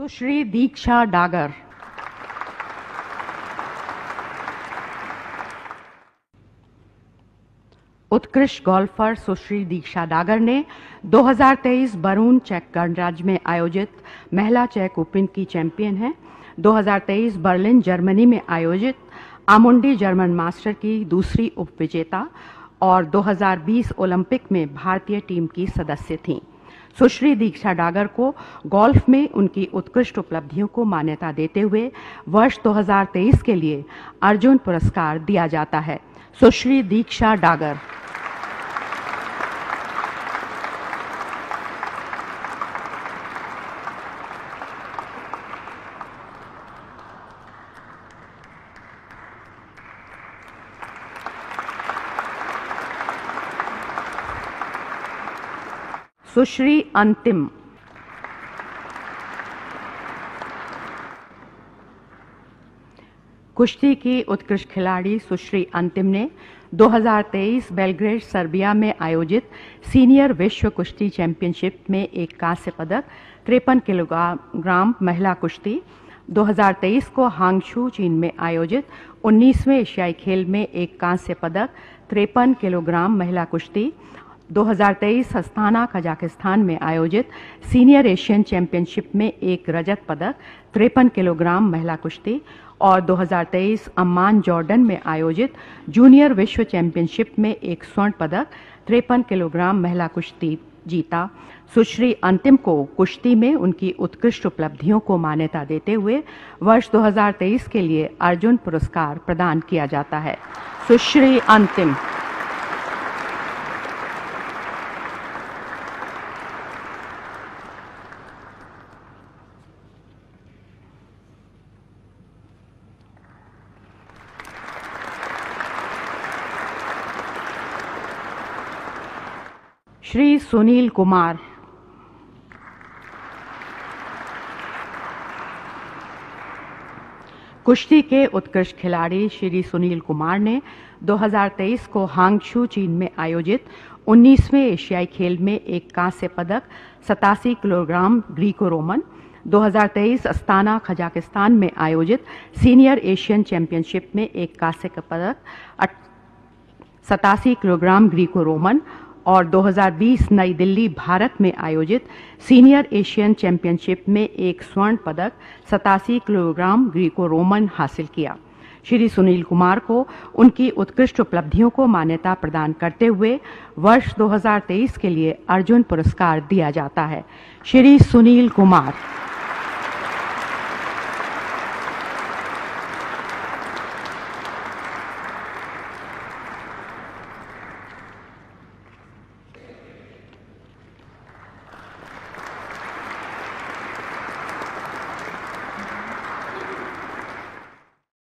सुश्री दीक्षा डागर उत्कृष्ट गोल्फर सुश्री दीक्षा डागर ने 2023 बरून चेक गणराज्य में आयोजित महिला चेक ओपन की चैंपियन है 2023 बर्लिन जर्मनी में आयोजित आमुंडी जर्मन मास्टर की दूसरी उपविजेता और 2020 ओलंपिक में भारतीय टीम की सदस्य थीं सुश्री दीक्षा डागर को गोल्फ में उनकी उत्कृष्ट उपलब्धियों को मान्यता देते हुए वर्ष 2023 के लिए अर्जुन पुरस्कार दिया जाता है सुश्री दीक्षा डागर सुश्री अंतिम कुश्ती की उत्कृष्ट खिलाड़ी सुश्री अंतिम ने 2023 बेलग्रेड सर्बिया में आयोजित सीनियर विश्व कुश्ती चैंपियनशिप में एक कांस्य पदक तिरपन किलोग्राम महिला कुश्ती 2023 को हांगशू चीन में आयोजित 19वें एशियाई खेल में एक कांस्य पदक तिरपन किलोग्राम महिला कुश्ती 2023 हस्ताना कजाकिस्तान में आयोजित सीनियर एशियन चैंपियनशिप में एक रजत पदक तिरपन किलोग्राम महिला कुश्ती और 2023 अम्मान जॉर्डन में आयोजित जूनियर विश्व चैंपियनशिप में एक स्वर्ण पदक तिरपन किलोग्राम महिला कुश्ती जीता सुश्री अंतिम को कुश्ती में उनकी उत्कृष्ट उपलब्धियों को मान्यता देते हुए वर्ष 2023 के लिए अर्जुन पुरस्कार प्रदान किया जाता है सुश्री अंतिम श्री सुनील कुमार कुश्ती के उत्कृष्ट खिलाड़ी श्री सुनील कुमार ने 2023 को हांगशू चीन में आयोजित 19वें एशियाई खेल में एक कांस्य पदक सतासी kilogram Greco Roman 2023 Astana Kazakhstan में आयोजित सीनियर एशियन चैंपियनशिप में एक कांस्य का पदक सतासी किलोग्राम ग्रीको रोमन और 2020 नई दिल्ली भारत में आयोजित सीनियर एशियन चैंपियनशिप में एक स्वर्ण पदक सतासी किलोग्राम ग्रीको रोमन हासिल किया श्री सुनील कुमार को उनकी उत्कृष्ट उपलब्धियों को मान्यता प्रदान करते हुए वर्ष 2023 के लिए अर्जुन पुरस्कार दिया जाता है श्री सुनील कुमार